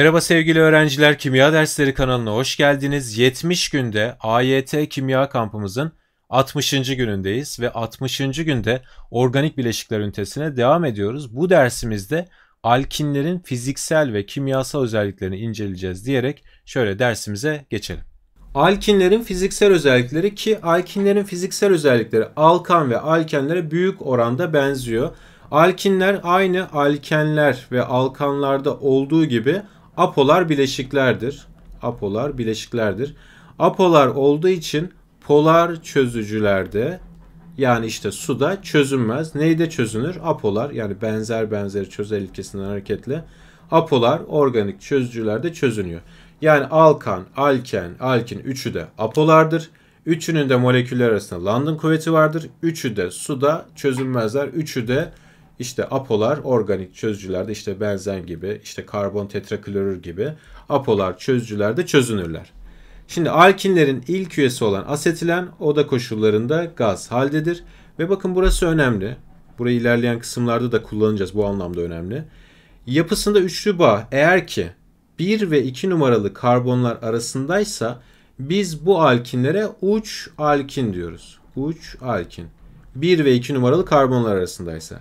Merhaba sevgili öğrenciler, Kimya Dersleri kanalına hoş geldiniz. 70 günde AYT Kimya kampımızın 60. günündeyiz ve 60. günde organik bileşikler ünitesine devam ediyoruz. Bu dersimizde alkinlerin fiziksel ve kimyasal özelliklerini inceleyeceğiz diyerek şöyle dersimize geçelim. Alkinlerin fiziksel özellikleri ki alkinlerin fiziksel özellikleri alkan ve alkenlere büyük oranda benziyor. Alkinler aynı alkenler ve alkanlarda olduğu gibi apolar bileşiklerdir. Apolar bileşiklerdir. Apolar olduğu için polar çözücülerde yani işte suda çözünmez. Neyde çözünür? Apolar yani benzer benzeri çözel ilkesinden hareketle apolar organik çözücülerde çözünüyor. Yani alkan, alken, alkin üçü de apolardır. Üçünün de moleküller arasında London kuvveti vardır. Üçü de suda çözünmezler. Üçü de işte apolar organik çözücülerde işte benzen gibi, işte karbon tetraklorür gibi apolar çözücülerde çözünürler. Şimdi alkinlerin ilk üyesi olan asetilen oda koşullarında gaz haldedir. Ve bakın burası önemli. Burayı ilerleyen kısımlarda da kullanacağız. Bu anlamda önemli. Yapısında üçlü bağ eğer ki 1 ve 2 numaralı karbonlar arasındaysa biz bu alkinlere uç alkin diyoruz. Uç alkin. 1 ve 2 numaralı karbonlar arasındaysa.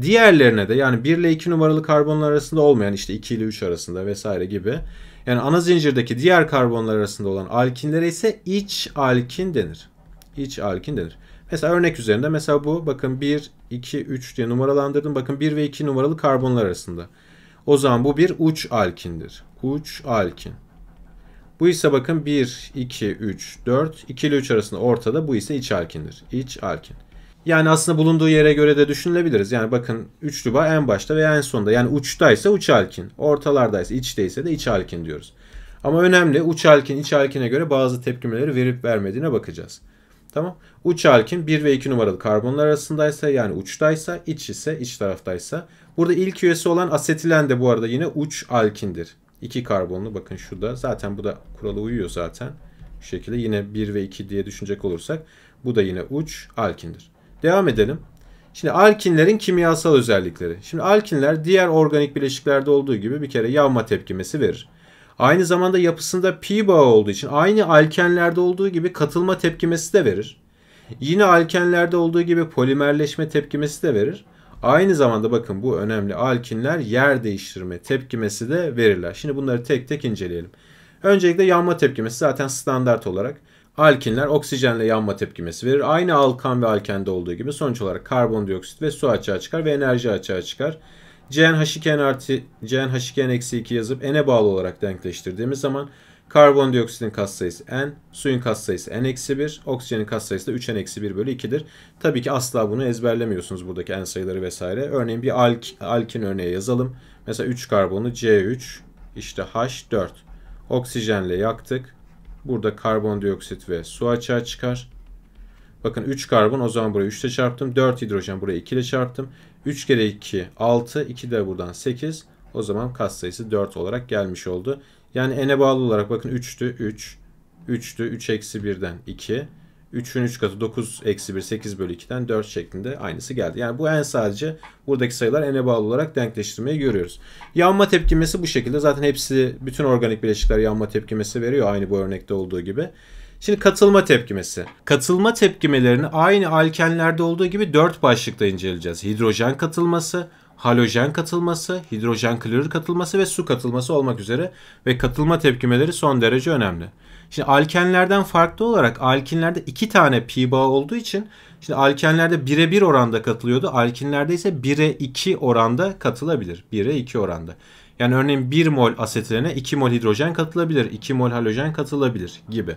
Diğerlerine de yani 1 ile 2 numaralı karbonlar arasında olmayan işte 2 ile 3 arasında vesaire gibi. Yani ana zincirdeki diğer karbonlar arasında olan alkinlere ise iç alkin denir. İç alkin denir. Mesela örnek üzerinde mesela bu bakın 1, 2, 3 diye numaralandırdım. Bakın 1 ve 2 numaralı karbonlar arasında. O zaman bu bir uç alkindir. Uç alkin. Bu ise bakın 1, 2, 3, 4. 2 ile 3 arasında ortada. Bu ise iç alkindir. İç alkin. Yani aslında bulunduğu yere göre de düşünülebiliriz. Yani bakın 3 ruba en başta veya en sonda. Yani uçtaysa uç halkin. Ortalardaysa içteyse de iç halkin diyoruz. Ama önemli uç halkin iç halkine göre bazı tepkimeleri verip vermediğine bakacağız. Tamam. Uç halkin 1 ve 2 numaralı karbonlar arasındaysa yani uçtaysa iç ise iç taraftaysa. Burada ilk üyesi olan asetilen de bu arada yine uç alkindir. 2 karbonlu bakın şurada. Zaten bu da kurala uyuyor zaten. Bu şekilde yine 1 ve 2 diye düşünecek olursak bu da yine uç alkindir. Devam edelim. Şimdi alkinlerin kimyasal özellikleri. Şimdi alkinler diğer organik bileşiklerde olduğu gibi bir kere yanma tepkimesi verir. Aynı zamanda yapısında pi bağı olduğu için aynı alkenlerde olduğu gibi katılma tepkimesi de verir. Yine alkenlerde olduğu gibi polimerleşme tepkimesi de verir. Aynı zamanda bakın bu önemli alkinler yer değiştirme tepkimesi de verirler. Şimdi bunları tek tek inceleyelim. Öncelikle yanma tepkimesi zaten standart olarak Alkinler oksijenle yanma tepkimesi verir. Aynı alkan ve alkende olduğu gibi sonuç olarak karbondioksit ve su açığa çıkar ve enerji açığa çıkar. CnH2n artı CnH2n-2 yazıp n'e bağlı olarak denkleştirdiğimiz zaman karbondioksitin katsayısı n, suyun katsayısı n-1, oksijenin katsayısı da 3n-1 bölü 2'dir. Tabii ki asla bunu ezberlemiyorsunuz buradaki n sayıları vesaire. Örneğin bir alk, alkin örneği yazalım. Mesela 3 karbonu C3, işte H4. Oksijenle yaktık. Burada karbondioksit ve su açığa çıkar. Bakın 3 karbon o zaman buraya 3 ile çarptım. 4 hidrojen buraya 2 ile çarptım. 3 kere 2 6. 2 de buradan 8. O zaman sayısı 4 olarak gelmiş oldu. Yani n'e bağlı olarak bakın 3'tü 3. 3'tü 3 eksi 1'den 2. 3'ün 3 katı 9 eksi 1 8 bölü 2'den 4 şeklinde aynısı geldi. Yani bu en sadece buradaki sayılar n'e bağlı olarak denkleştirmeyi görüyoruz. Yanma tepkimesi bu şekilde. Zaten hepsi bütün organik bileşikler yanma tepkimesi veriyor aynı bu örnekte olduğu gibi. Şimdi katılma tepkimesi. Katılma tepkimelerini aynı alkenlerde olduğu gibi 4 başlıkta inceleyeceğiz. Hidrojen katılması, halojen katılması, hidrojen klorür katılması ve su katılması olmak üzere ve katılma tepkimeleri son derece önemli. Şimdi alkenlerden farklı olarak alkinlerde iki tane pi bağı olduğu için şimdi alkenlerde bire bir oranda katılıyordu. Alkinlerde ise bire iki oranda katılabilir. Bire iki oranda. Yani örneğin 1 mol asetilene 2 mol hidrojen katılabilir, 2 mol halojen katılabilir gibi.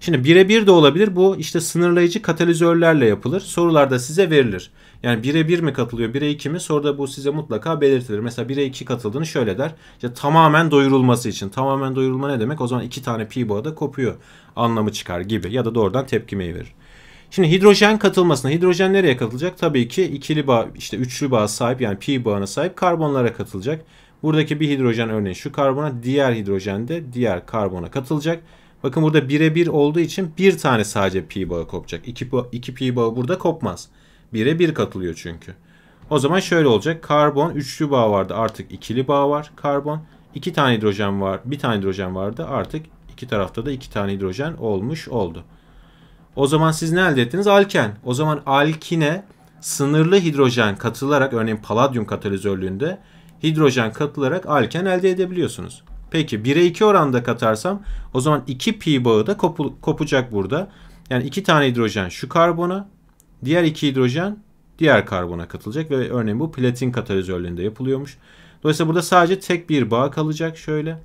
Şimdi birebir de olabilir. Bu işte sınırlayıcı katalizörlerle yapılır. Sorularda size verilir. Yani 1'e 1 mi katılıyor 1'e 2 mi sonra da bu size mutlaka belirtilir. Mesela 1'e 2 katıldığını şöyle der. İşte tamamen doyurulması için. Tamamen doyurulma ne demek? O zaman 2 tane pi boğada kopuyor anlamı çıkar gibi ya da doğrudan tepkimeyi verir. Şimdi hidrojen katılmasına hidrojen nereye katılacak? Tabii ki ikili bağ işte üçlü bağ sahip yani pi bağına sahip karbonlara katılacak. Buradaki bir hidrojen örneği şu karbona diğer hidrojen de diğer karbona katılacak. Bakın burada birebir olduğu için bir tane sadece pi bağı kopacak. 2 pi bağı burada kopmaz. 1'e 1 katılıyor çünkü. O zaman şöyle olacak. Karbon üçlü bağ vardı artık ikili bağ var. Karbon iki tane hidrojen var. Bir tane hidrojen vardı artık iki tarafta da iki tane hidrojen olmuş oldu. O zaman siz ne elde ettiniz? Alken. O zaman alkine sınırlı hidrojen katılarak örneğin paladyum katalizörlüğünde hidrojen katılarak alken elde edebiliyorsunuz. Peki 1'e 2 oranda katarsam o zaman 2 pi bağı da kopu, kopacak burada. Yani 2 tane hidrojen şu karbona Diğer iki hidrojen diğer karbona katılacak ve örneğin bu platin katalizörlerinde yapılıyormuş. Dolayısıyla burada sadece tek bir bağ kalacak şöyle.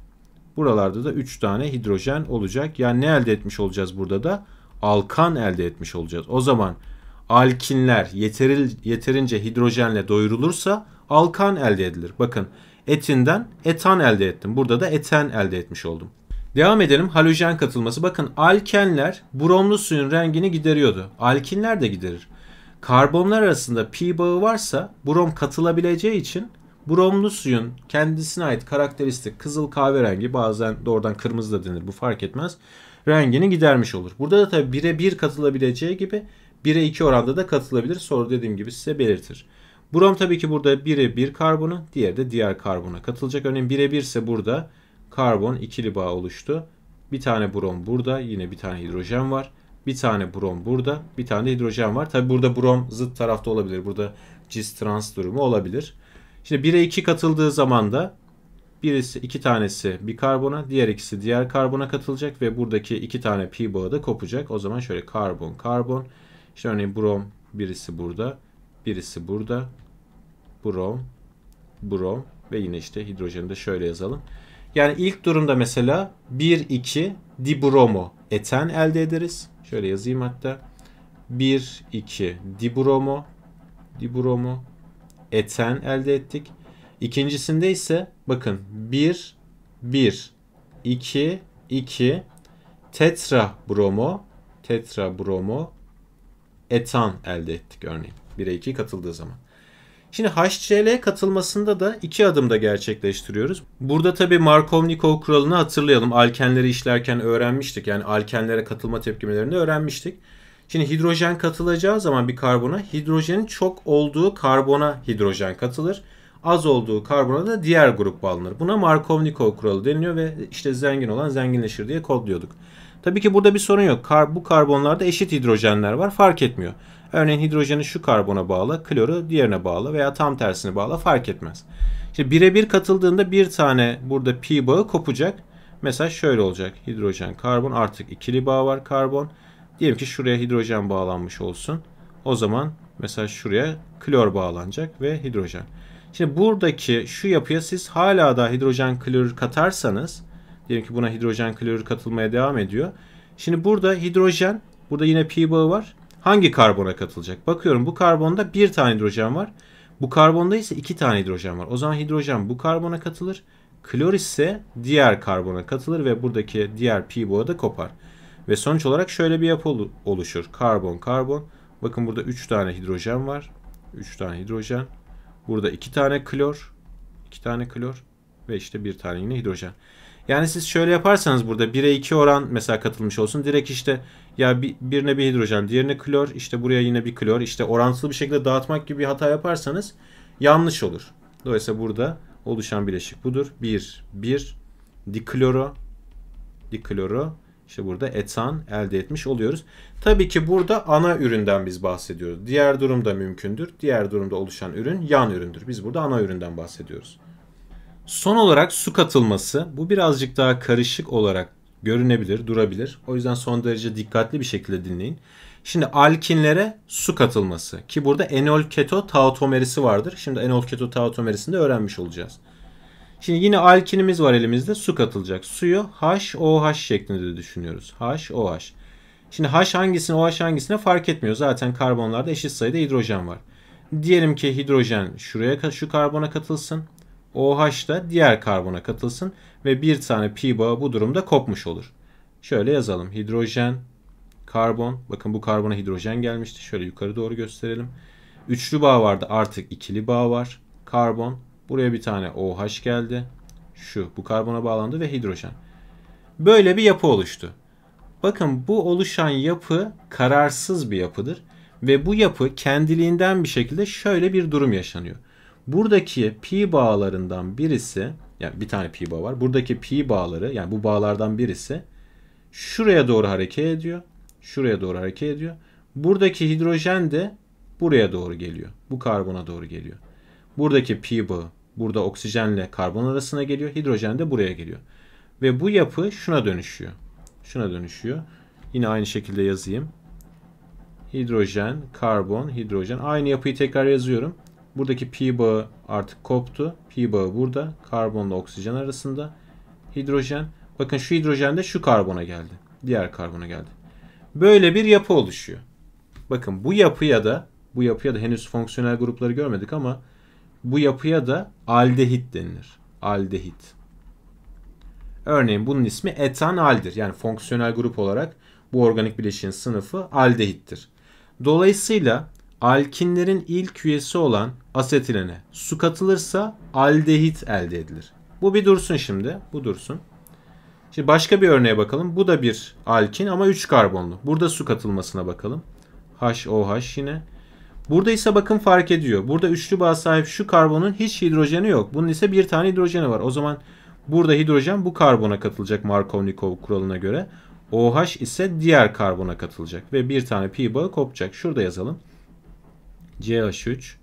Buralarda da 3 tane hidrojen olacak. Yani ne elde etmiş olacağız burada da? Alkan elde etmiş olacağız. O zaman alkinler yeteril, yeterince hidrojenle doyurulursa alkan elde edilir. Bakın etinden etan elde ettim. Burada da eten elde etmiş oldum. Devam edelim halojen katılması. Bakın alkenler bromlu suyun rengini gideriyordu. Alkinler de giderir. Karbonlar arasında pi bağı varsa brom katılabileceği için bromlu suyun kendisine ait karakteristik kızıl kahverengi bazen doğrudan kırmızı da denir bu fark etmez rengini gidermiş olur. Burada da tabi 1'e 1 katılabileceği gibi 1'e 2 oranda da katılabilir. Soru dediğim gibi size belirtir. Brom tabii ki burada 1'e 1 karbonu, diğer de diğer karbona katılacak. Örneğin 1'e 1 ise burada karbon ikili bağ oluştu. Bir tane brom burada, yine bir tane hidrojen var. Bir tane brom burada. Bir tane de hidrojen var. Tabi burada brom zıt tarafta olabilir. Burada cis trans durumu olabilir. Şimdi 1'e 2 katıldığı zaman da birisi iki tanesi bir karbona, diğer ikisi diğer karbona katılacak ve buradaki iki tane pi bağı da kopacak. O zaman şöyle karbon, karbon. İşte örneğin brom birisi burada, birisi burada. Brom, brom ve yine işte hidrojeni de şöyle yazalım. Yani ilk durumda mesela 1 2 dibromo eten elde ederiz. Şöyle yazayım hatta. 1, 2 dibromo, dibromo, eten elde ettik. İkincisinde ise bakın 1, 1, 2, 2 tetra bromo, tetra bromo etan elde ettik örneğin. 1'e 2 katıldığı zaman. Şimdi HCL katılmasında da iki adımda gerçekleştiriyoruz. Burada tabi Markovnikov kuralını hatırlayalım. Alkenleri işlerken öğrenmiştik. Yani alkenlere katılma tepkimelerini öğrenmiştik. Şimdi hidrojen katılacağı zaman bir karbona hidrojenin çok olduğu karbona hidrojen katılır. Az olduğu karbona da diğer grup bağlanır. Buna Markovnikov kuralı deniliyor ve işte zengin olan zenginleşir diye kodluyorduk. Tabii ki burada bir sorun yok. Kar, bu karbonlarda eşit hidrojenler var fark etmiyor. Örneğin hidrojeni şu karbona bağla, kloru diğerine bağla veya tam tersine bağla fark etmez. Şimdi birebir katıldığında bir tane burada pi bağı kopacak. Mesela şöyle olacak. Hidrojen, karbon artık ikili bağ var karbon. Diyelim ki şuraya hidrojen bağlanmış olsun. O zaman mesela şuraya klor bağlanacak ve hidrojen. Şimdi buradaki şu yapıya siz hala da hidrojen klor katarsanız diyelim ki buna hidrojen klor katılmaya devam ediyor. Şimdi burada hidrojen burada yine pi bağı var hangi karbona katılacak? Bakıyorum bu karbonda bir tane hidrojen var. Bu karbonda ise iki tane hidrojen var. O zaman hidrojen bu karbona katılır. Klor ise diğer karbona katılır ve buradaki diğer pi boğa da kopar. Ve sonuç olarak şöyle bir yapı oluşur. Karbon, karbon. Bakın burada 3 tane hidrojen var. 3 tane hidrojen. Burada 2 tane klor. 2 tane klor. Ve işte bir tane yine hidrojen. Yani siz şöyle yaparsanız burada 1'e 2 oran mesela katılmış olsun. Direkt işte ya bir, birine bir hidrojen, diğerine klor, işte buraya yine bir klor, işte orantılı bir şekilde dağıtmak gibi bir hata yaparsanız yanlış olur. Dolayısıyla burada oluşan bileşik budur. 1, 1, dikloro, dikloro, işte burada etan elde etmiş oluyoruz. Tabii ki burada ana üründen biz bahsediyoruz. Diğer durumda mümkündür. Diğer durumda oluşan ürün yan üründür. Biz burada ana üründen bahsediyoruz. Son olarak su katılması. Bu birazcık daha karışık olarak görünebilir, durabilir. O yüzden son derece dikkatli bir şekilde dinleyin. Şimdi alkinlere su katılması ki burada enol keto tautomerisi vardır. Şimdi enol keto tautomerisini de öğrenmiş olacağız. Şimdi yine alkinimiz var elimizde su katılacak. Suyu HOH şeklinde de düşünüyoruz. HOH. Şimdi H hangisine OH hangisine fark etmiyor. Zaten karbonlarda eşit sayıda hidrojen var. Diyelim ki hidrojen şuraya şu karbona katılsın. OH da diğer karbona katılsın ve bir tane pi bağı bu durumda kopmuş olur. Şöyle yazalım. Hidrojen, karbon. Bakın bu karbona hidrojen gelmişti. Şöyle yukarı doğru gösterelim. Üçlü bağ vardı. Artık ikili bağ var. Karbon. Buraya bir tane OH geldi. Şu bu karbona bağlandı ve hidrojen. Böyle bir yapı oluştu. Bakın bu oluşan yapı kararsız bir yapıdır ve bu yapı kendiliğinden bir şekilde şöyle bir durum yaşanıyor. Buradaki pi bağlarından birisi yani bir tane pi bağ var. Buradaki pi bağları yani bu bağlardan birisi şuraya doğru hareket ediyor. Şuraya doğru hareket ediyor. Buradaki hidrojen de buraya doğru geliyor. Bu karbona doğru geliyor. Buradaki pi bağı burada oksijenle karbon arasına geliyor. Hidrojen de buraya geliyor. Ve bu yapı şuna dönüşüyor. Şuna dönüşüyor. Yine aynı şekilde yazayım. Hidrojen, karbon, hidrojen. Aynı yapıyı tekrar yazıyorum. Buradaki pi bağı artık koptu. Pi bağı burada. Karbonla oksijen arasında. Hidrojen. Bakın şu hidrojen de şu karbona geldi. Diğer karbona geldi. Böyle bir yapı oluşuyor. Bakın bu yapıya da bu yapıya da henüz fonksiyonel grupları görmedik ama bu yapıya da aldehit denilir. Aldehit. Örneğin bunun ismi etanaldir. Yani fonksiyonel grup olarak bu organik bileşiğin sınıfı aldehittir. Dolayısıyla alkinlerin ilk üyesi olan asetilene su katılırsa aldehit elde edilir. Bu bir dursun şimdi. Bu dursun. Şimdi başka bir örneğe bakalım. Bu da bir alkin ama 3 karbonlu. Burada su katılmasına bakalım. HOH yine. Burada ise bakın fark ediyor. Burada üçlü bağ sahip şu karbonun hiç hidrojeni yok. Bunun ise bir tane hidrojeni var. O zaman burada hidrojen bu karbona katılacak Markovnikov kuralına göre. OH ise diğer karbona katılacak ve bir tane pi bağı kopacak. Şurada yazalım. CH3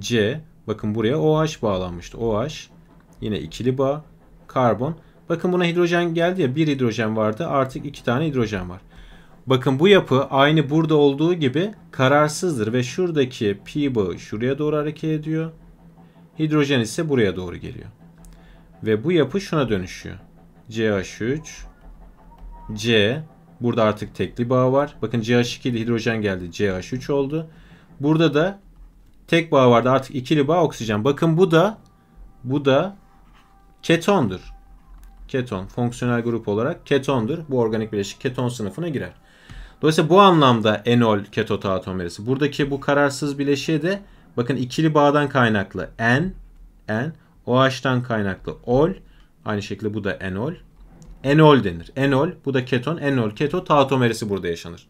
C bakın buraya OH bağlanmıştı. OH yine ikili bağ karbon. Bakın buna hidrojen geldi ya bir hidrojen vardı artık iki tane hidrojen var. Bakın bu yapı aynı burada olduğu gibi kararsızdır ve şuradaki pi bağı şuraya doğru hareket ediyor. Hidrojen ise buraya doğru geliyor. Ve bu yapı şuna dönüşüyor. CH3 C burada artık tekli bağ var. Bakın CH2 ile hidrojen geldi. CH3 oldu. Burada da tek bağ vardı. Artık ikili bağ oksijen. Bakın bu da bu da ketondur. Keton fonksiyonel grup olarak ketondur. Bu organik bileşik keton sınıfına girer. Dolayısıyla bu anlamda enol ketotaatomerisi. Buradaki bu kararsız bileşiğe de bakın ikili bağdan kaynaklı en en OH'tan kaynaklı ol aynı şekilde bu da enol. Enol denir. Enol bu da keton. Enol keto taatomerisi burada yaşanır.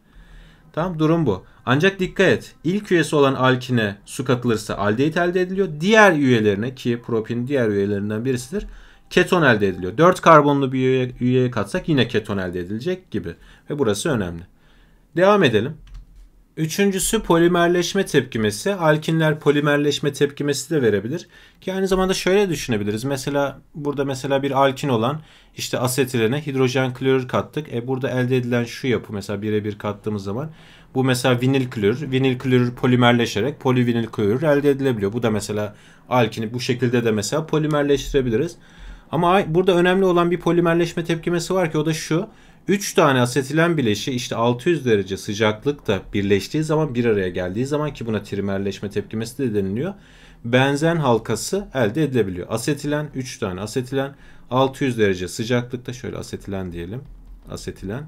Tamam durum bu. Ancak dikkat et. ilk üyesi olan alkine su katılırsa aldehit elde ediliyor. Diğer üyelerine ki propin diğer üyelerinden birisidir. Keton elde ediliyor. 4 karbonlu bir üye, üyeye katsak yine keton elde edilecek gibi. Ve burası önemli. Devam edelim. Üçüncüsü polimerleşme tepkimesi. Alkinler polimerleşme tepkimesi de verebilir. Ki aynı zamanda şöyle düşünebiliriz. Mesela burada mesela bir alkin olan işte asetilene hidrojen klorür kattık. E burada elde edilen şu yapı mesela birebir kattığımız zaman bu mesela vinil klorür. Vinil klorür polimerleşerek polivinil klorür elde edilebiliyor. Bu da mesela alkini bu şekilde de mesela polimerleştirebiliriz. Ama burada önemli olan bir polimerleşme tepkimesi var ki o da şu. 3 tane asetilen bileşi işte 600 derece sıcaklıkta birleştiği zaman bir araya geldiği zaman ki buna trimerleşme tepkimesi de deniliyor. Benzen halkası elde edilebiliyor. Asetilen 3 tane asetilen 600 derece sıcaklıkta şöyle asetilen diyelim. Asetilen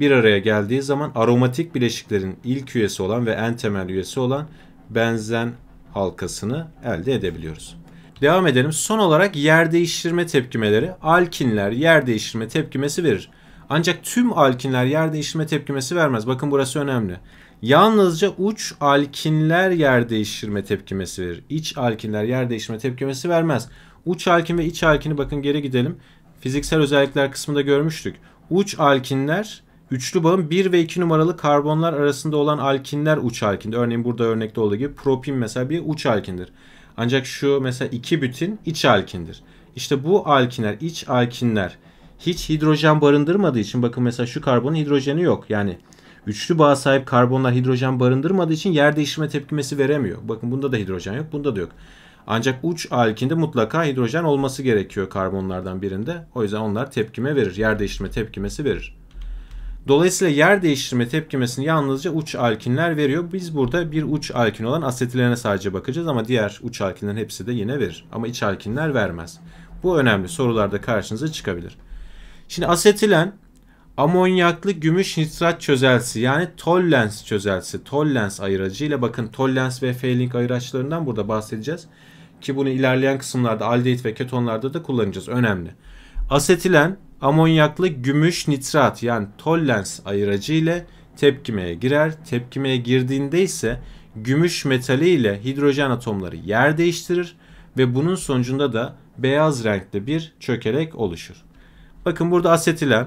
bir araya geldiği zaman aromatik bileşiklerin ilk üyesi olan ve en temel üyesi olan benzen halkasını elde edebiliyoruz. Devam edelim. Son olarak yer değiştirme tepkimeleri. Alkinler yer değiştirme tepkimesi verir. Ancak tüm alkinler yer değiştirme tepkimesi vermez. Bakın burası önemli. Yalnızca uç alkinler yer değiştirme tepkimesi verir. İç alkinler yer değiştirme tepkimesi vermez. Uç alkin ve iç alkini bakın geri gidelim. Fiziksel özellikler kısmında görmüştük. Uç alkinler Üçlü bağın 1 ve 2 numaralı karbonlar arasında olan alkinler uç alkindir. Örneğin burada örnekte olduğu gibi propin mesela bir uç alkindir. Ancak şu mesela 2 bütin iç alkindir. İşte bu alkinler, iç alkinler hiç hidrojen barındırmadığı için bakın mesela şu karbonun hidrojeni yok. Yani üçlü bağa sahip karbonlar hidrojen barındırmadığı için yer değiştirme tepkimesi veremiyor. Bakın bunda da hidrojen yok, bunda da yok. Ancak uç alkinde mutlaka hidrojen olması gerekiyor karbonlardan birinde. O yüzden onlar tepkime verir. Yer değiştirme tepkimesi verir. Dolayısıyla yer değiştirme tepkimesini yalnızca uç alkinler veriyor. Biz burada bir uç alkin olan asetilene sadece bakacağız ama diğer uç alkinlerin hepsi de yine verir. Ama iç alkinler vermez. Bu önemli sorularda karşınıza çıkabilir. Şimdi asetilen amonyaklı gümüş nitrat çözelsi yani tollens çözelsi, tollens ayıracı ile bakın tollens ve F-link ayıraçlarından burada bahsedeceğiz. Ki bunu ilerleyen kısımlarda aldehit ve ketonlarda da kullanacağız. Önemli. Asetilen amonyaklı gümüş nitrat yani tollens ayıracı ile tepkimeye girer. Tepkimeye girdiğinde ise gümüş metali ile hidrojen atomları yer değiştirir ve bunun sonucunda da beyaz renkte bir çökelek oluşur. Bakın burada asetilen,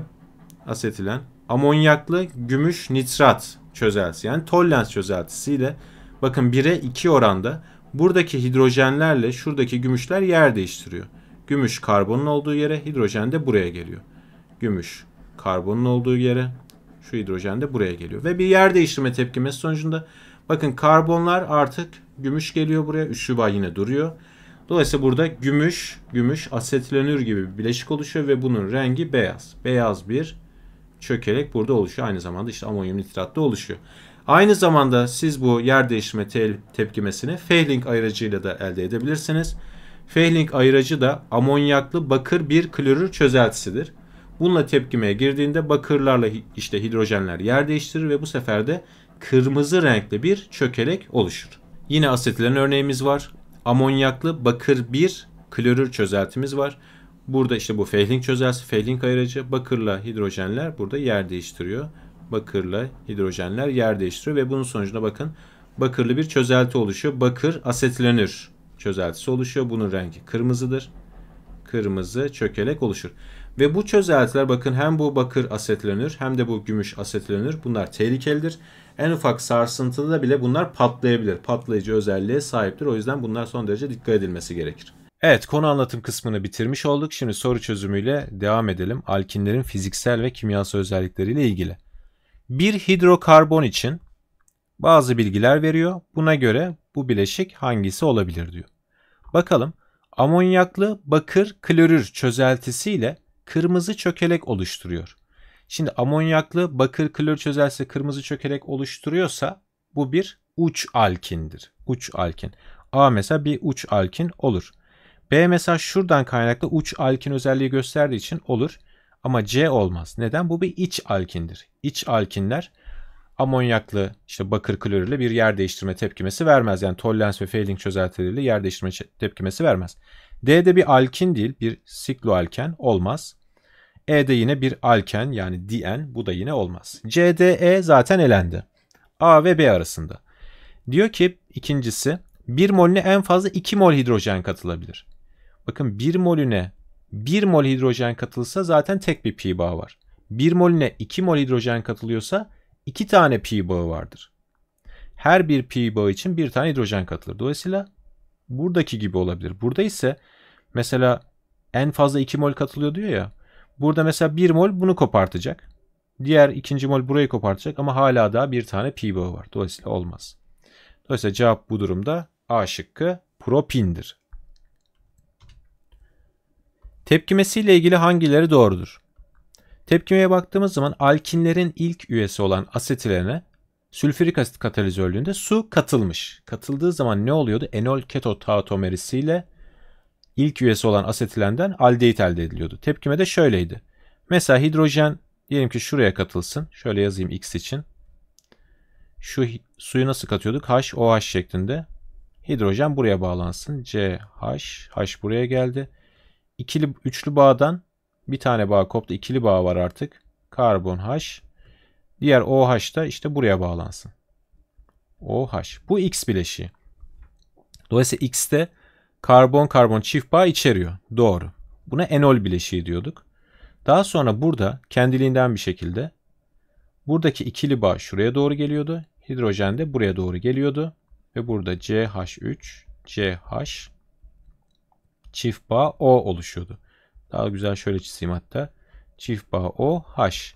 asetilen amonyaklı gümüş nitrat çözeltisi yani tollens çözeltisi ile bakın 1'e 2 oranda buradaki hidrojenlerle şuradaki gümüşler yer değiştiriyor. Gümüş karbonun olduğu yere, hidrojen de buraya geliyor. Gümüş karbonun olduğu yere, şu hidrojen de buraya geliyor. Ve bir yer değiştirme tepkimesi sonucunda bakın karbonlar artık gümüş geliyor buraya. Üçlü bağ yine duruyor. Dolayısıyla burada gümüş, gümüş asetilonür gibi bir bileşik oluşuyor ve bunun rengi beyaz. Beyaz bir çökelek burada oluşuyor. Aynı zamanda işte amonyum nitrat da oluşuyor. Aynı zamanda siz bu yer değiştirme tepkimesini Fehling ayırıcıyla da elde edebilirsiniz. Fehling ayıracı da amonyaklı bakır bir klorür çözeltisidir. Bununla tepkimeye girdiğinde bakırlarla işte hidrojenler yer değiştirir ve bu sefer de kırmızı renkli bir çökelek oluşur. Yine asetilen örneğimiz var. Amonyaklı bakır 1 klorür çözeltimiz var. Burada işte bu Fehling çözeltisi, Fehling ayıracı bakırla hidrojenler burada yer değiştiriyor. Bakırla hidrojenler yer değiştiriyor ve bunun sonucunda bakın bakırlı bir çözelti oluşuyor. Bakır asetilenir çözeltisi oluşuyor. Bunun rengi kırmızıdır. Kırmızı çökelek oluşur. Ve bu çözeltiler bakın hem bu bakır asetlenir hem de bu gümüş asetlenir. Bunlar tehlikelidir. En ufak sarsıntıda bile bunlar patlayabilir. Patlayıcı özelliğe sahiptir. O yüzden bunlar son derece dikkat edilmesi gerekir. Evet konu anlatım kısmını bitirmiş olduk. Şimdi soru çözümüyle devam edelim. Alkinlerin fiziksel ve kimyasal özellikleriyle ilgili. Bir hidrokarbon için bazı bilgiler veriyor. Buna göre bu bileşik hangisi olabilir diyor. Bakalım amonyaklı bakır klorür çözeltisiyle kırmızı çökelek oluşturuyor. Şimdi amonyaklı bakır klorür çözeltisi kırmızı çökelek oluşturuyorsa bu bir uç alkindir. Uç alkin. A mesela bir uç alkin olur. B mesela şuradan kaynaklı uç alkin özelliği gösterdiği için olur. Ama C olmaz. Neden? Bu bir iç alkindir. İç alkinler amonyaklı işte bakır klorürle bir yer değiştirme tepkimesi vermez. Yani tollens ve failing çözeltileriyle yer değiştirme tepkimesi vermez. D'de bir alkin değil bir sikloalken olmaz. E'de yine bir alken yani DN bu da yine olmaz. CDE e zaten elendi. A ve B arasında. Diyor ki ikincisi 1 molüne en fazla 2 mol hidrojen katılabilir. Bakın 1 molüne 1 mol hidrojen katılsa zaten tek bir pi bağı var. 1 molüne 2 mol hidrojen katılıyorsa iki tane pi bağı vardır. Her bir pi bağı için bir tane hidrojen katılır. Dolayısıyla buradaki gibi olabilir. Burada ise mesela en fazla 2 mol katılıyor diyor ya. Burada mesela 1 mol bunu kopartacak. Diğer ikinci mol burayı kopartacak ama hala daha bir tane pi bağı var. Dolayısıyla olmaz. Dolayısıyla cevap bu durumda A şıkkı propindir. Tepkimesiyle ilgili hangileri doğrudur? Tepkimeye baktığımız zaman alkinlerin ilk üyesi olan asetilene sülfürik asit katalizörlüğünde su katılmış. Katıldığı zaman ne oluyordu? Enol keto tautomerisiyle ilk üyesi olan asetilenden aldehit elde ediliyordu. Tepkime de şöyleydi. Mesela hidrojen diyelim ki şuraya katılsın. Şöyle yazayım X için. Şu suyu nasıl katıyorduk? HOH şeklinde. Hidrojen buraya bağlansın. CH, H buraya geldi. İkili, üçlü bağdan bir tane bağ koptu. ikili bağ var artık. Karbon H. Diğer OH da işte buraya bağlansın. OH. Bu X bileşiği. Dolayısıyla X'te karbon karbon çift bağ içeriyor. Doğru. Buna enol bileşiği diyorduk. Daha sonra burada kendiliğinden bir şekilde buradaki ikili bağ şuraya doğru geliyordu. Hidrojen de buraya doğru geliyordu. Ve burada CH3, CH çift bağ O oluşuyordu. Daha güzel şöyle çizeyim hatta. Çift bağ O OH.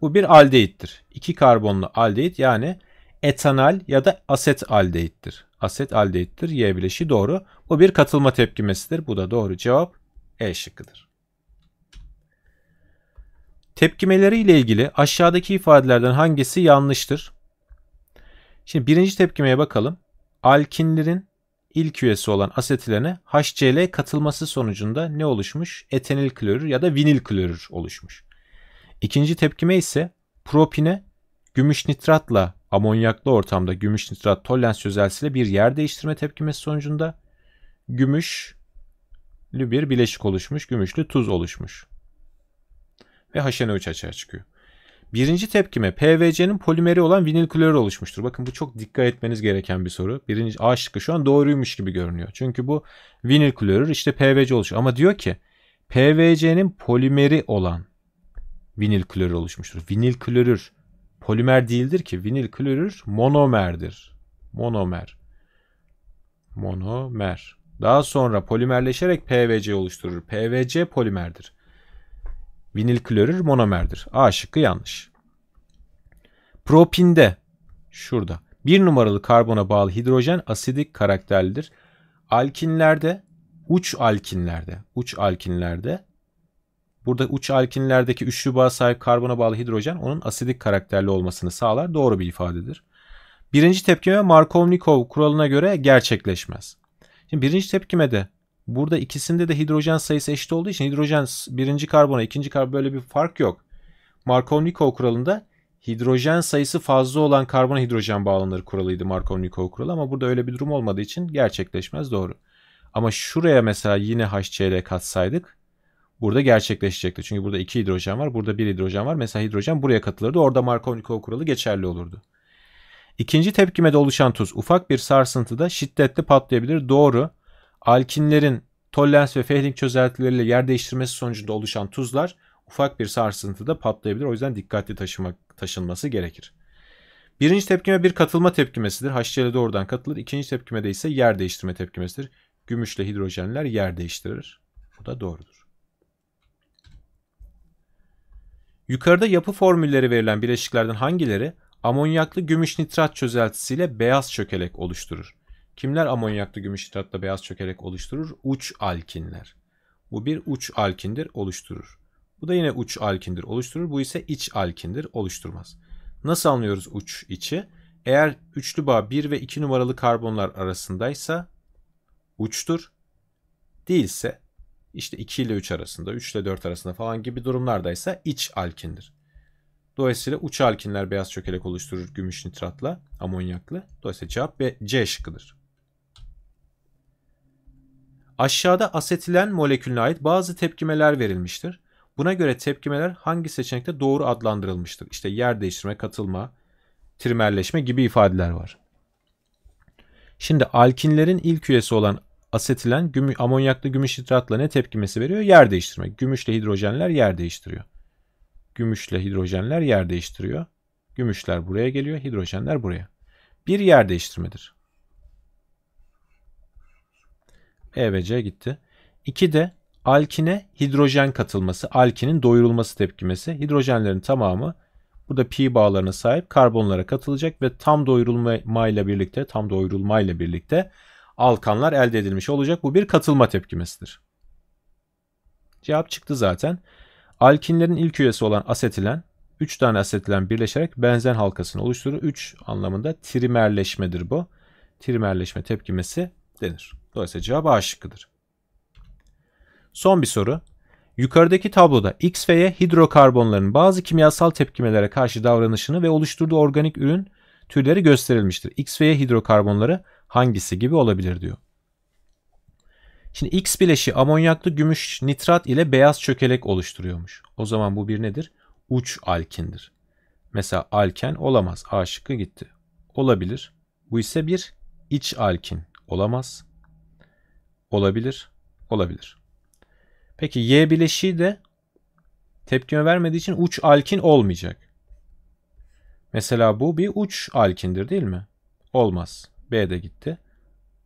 Bu bir aldehittir. İki karbonlu aldehit yani etanal ya da aset aldehittir. Aset aldehittir. Y bileşi doğru. Bu bir katılma tepkimesidir. Bu da doğru cevap E şıkkıdır. Tepkimeleri ile ilgili aşağıdaki ifadelerden hangisi yanlıştır? Şimdi birinci tepkimeye bakalım. Alkinlerin ilk üyesi olan asetilene HCl katılması sonucunda ne oluşmuş? Etenil klorür ya da vinil klorür oluşmuş. İkinci tepkime ise propine gümüş nitratla amonyaklı ortamda gümüş nitrat tollens çözelsiyle bir yer değiştirme tepkimesi sonucunda gümüşlü bir bileşik oluşmuş, gümüşlü tuz oluşmuş. Ve HNO3 açığa çıkıyor. Birinci tepkime PVC'nin polimeri olan vinil klorür oluşmuştur. Bakın bu çok dikkat etmeniz gereken bir soru. Birinci A şıkkı şu an doğruymuş gibi görünüyor. Çünkü bu vinil klorür işte PVC oluşuyor. Ama diyor ki PVC'nin polimeri olan vinil klorür oluşmuştur. Vinil klorür polimer değildir ki. Vinil klorür monomerdir. Monomer. Monomer. Daha sonra polimerleşerek PVC oluşturur. PVC polimerdir. Vinil klorür monomerdir. A şıkkı yanlış. Propinde şurada. Bir numaralı karbona bağlı hidrojen asidik karakterlidir. Alkinlerde uç alkinlerde uç alkinlerde burada uç alkinlerdeki üçlü bağ sahip karbona bağlı hidrojen onun asidik karakterli olmasını sağlar. Doğru bir ifadedir. Birinci tepkime Markovnikov kuralına göre gerçekleşmez. Şimdi birinci tepkimede Burada ikisinde de hidrojen sayısı eşit olduğu için hidrojen birinci karbona ikinci karbona böyle bir fark yok. Markovnikov kuralında hidrojen sayısı fazla olan karbona hidrojen bağlanır kuralıydı Markovnikov kuralı ama burada öyle bir durum olmadığı için gerçekleşmez doğru. Ama şuraya mesela yine HCl katsaydık burada gerçekleşecekti. Çünkü burada iki hidrojen var, burada bir hidrojen var. Mesela hidrojen buraya katılırdı. Orada Markovnikov kuralı geçerli olurdu. İkinci tepkimede oluşan tuz ufak bir sarsıntıda şiddetli patlayabilir. Doğru. Alkinlerin tollens ve fehling çözeltileriyle yer değiştirmesi sonucunda oluşan tuzlar ufak bir sarsıntıda patlayabilir. O yüzden dikkatli taşıma, taşınması gerekir. Birinci tepkime bir katılma tepkimesidir. HCl doğrudan katılır. İkinci tepkimede ise yer değiştirme tepkimesidir. Gümüşle hidrojenler yer değiştirir. Bu da doğrudur. Yukarıda yapı formülleri verilen bileşiklerden hangileri amonyaklı gümüş nitrat çözeltisiyle beyaz çökelek oluşturur? Kimler amonyaklı gümüş hidratla beyaz çökerek oluşturur? Uç alkinler. Bu bir uç alkindir oluşturur. Bu da yine uç alkindir oluşturur. Bu ise iç alkindir oluşturmaz. Nasıl anlıyoruz uç içi? Eğer üçlü bağ 1 ve 2 numaralı karbonlar arasındaysa uçtur. Değilse işte 2 ile 3 arasında, 3 ile 4 arasında falan gibi durumlardaysa iç alkindir. Dolayısıyla uç alkinler beyaz çökelek oluşturur gümüş nitratla, amonyaklı. Dolayısıyla cevap B, C şıkkıdır. Aşağıda asetilen molekülüne ait bazı tepkimeler verilmiştir. Buna göre tepkimeler hangi seçenekte doğru adlandırılmıştır? İşte yer değiştirme, katılma, trimerleşme gibi ifadeler var. Şimdi alkinlerin ilk üyesi olan asetilen gümü, amonyaklı gümüş hidratla ne tepkimesi veriyor? Yer değiştirme. Gümüşle hidrojenler yer değiştiriyor. Gümüşle hidrojenler yer değiştiriyor. Gümüşler buraya geliyor, hidrojenler buraya. Bir yer değiştirmedir. E ve C gitti. 2 de alkine hidrojen katılması, alkinin doyurulması tepkimesi. Hidrojenlerin tamamı burada pi bağlarına sahip karbonlara katılacak ve tam ile birlikte, tam ile birlikte alkanlar elde edilmiş olacak. Bu bir katılma tepkimesidir. Cevap çıktı zaten. Alkinlerin ilk üyesi olan asetilen 3 tane asetilen birleşerek benzen halkasını oluşturur. 3 anlamında trimerleşmedir bu. Trimerleşme tepkimesi denir. Dolayısıyla cevap A şıkkıdır. Son bir soru. Yukarıdaki tabloda X ve Y hidrokarbonların bazı kimyasal tepkimelere karşı davranışını ve oluşturduğu organik ürün türleri gösterilmiştir. X ve Y hidrokarbonları hangisi gibi olabilir diyor. Şimdi X bileşi amonyaklı gümüş nitrat ile beyaz çökelek oluşturuyormuş. O zaman bu bir nedir? Uç alkindir. Mesela alken olamaz. A şıkkı gitti. Olabilir. Bu ise bir iç alkin. Olamaz. Olabilir. Olabilir. Peki Y bileşiği de tepkime vermediği için uç alkin olmayacak. Mesela bu bir uç alkindir değil mi? Olmaz. B de gitti.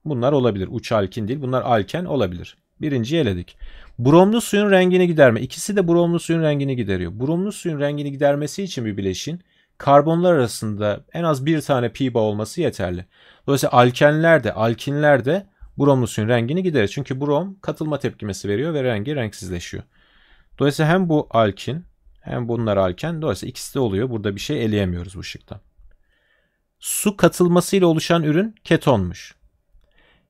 Bunlar olabilir. Uç alkin değil. Bunlar alken olabilir. Birinciyi eledik. Bromlu suyun rengini giderme. İkisi de bromlu suyun rengini gideriyor. Bromlu suyun rengini gidermesi için bir bileşin karbonlar arasında en az bir tane pi bağ olması yeterli. Dolayısıyla alkenler de alkinler de brom suyun rengini giderir. Çünkü brom katılma tepkimesi veriyor ve rengi renksizleşiyor. Dolayısıyla hem bu alkin hem bunlar alken. Dolayısıyla ikisi de oluyor. Burada bir şey eleyemiyoruz bu şıkta. Su katılmasıyla oluşan ürün ketonmuş.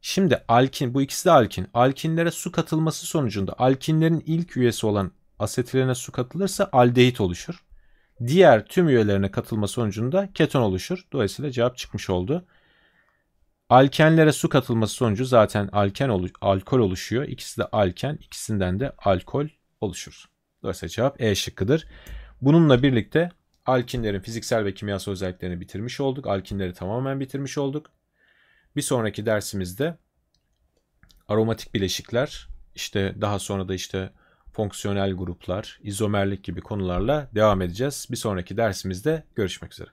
Şimdi alkin bu ikisi de alkin. Alkinlere su katılması sonucunda alkinlerin ilk üyesi olan asetilene su katılırsa aldehit oluşur. Diğer tüm üyelerine katılma sonucunda keton oluşur. Dolayısıyla cevap çıkmış oldu. Alkenlere su katılması sonucu zaten alken olu alkol oluşuyor. İkisi de alken, ikisinden de alkol oluşur. Dolayısıyla cevap E şıkkıdır. Bununla birlikte alkinlerin fiziksel ve kimyasal özelliklerini bitirmiş olduk. Alkinleri tamamen bitirmiş olduk. Bir sonraki dersimizde aromatik bileşikler, işte daha sonra da işte fonksiyonel gruplar, izomerlik gibi konularla devam edeceğiz. Bir sonraki dersimizde görüşmek üzere.